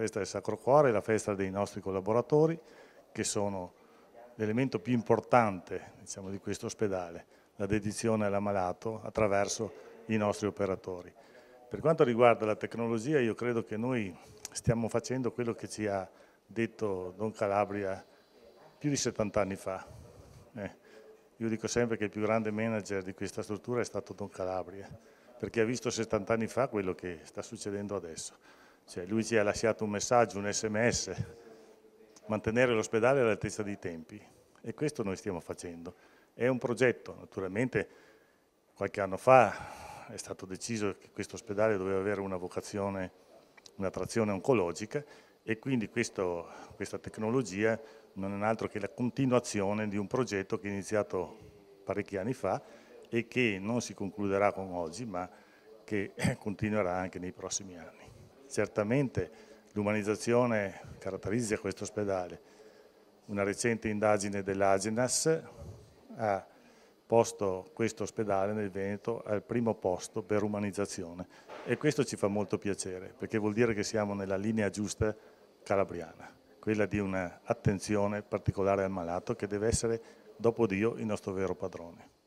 festa del Sacro Cuore la festa dei nostri collaboratori che sono l'elemento più importante diciamo, di questo ospedale, la dedizione all'ammalato attraverso i nostri operatori. Per quanto riguarda la tecnologia io credo che noi stiamo facendo quello che ci ha detto Don Calabria più di 70 anni fa. Eh, io dico sempre che il più grande manager di questa struttura è stato Don Calabria, perché ha visto 70 anni fa quello che sta succedendo adesso. Cioè, lui ci ha lasciato un messaggio, un sms, mantenere l'ospedale all'altezza dei tempi. E questo noi stiamo facendo. È un progetto, naturalmente qualche anno fa è stato deciso che questo ospedale doveva avere una vocazione, una trazione oncologica e quindi questo, questa tecnologia non è altro che la continuazione di un progetto che è iniziato parecchi anni fa e che non si concluderà con oggi ma che continuerà anche nei prossimi anni. Certamente l'umanizzazione caratterizza questo ospedale. Una recente indagine dell'Agenas ha posto questo ospedale nel Veneto al primo posto per umanizzazione e questo ci fa molto piacere perché vuol dire che siamo nella linea giusta calabriana, quella di un'attenzione particolare al malato che deve essere dopo Dio il nostro vero padrone.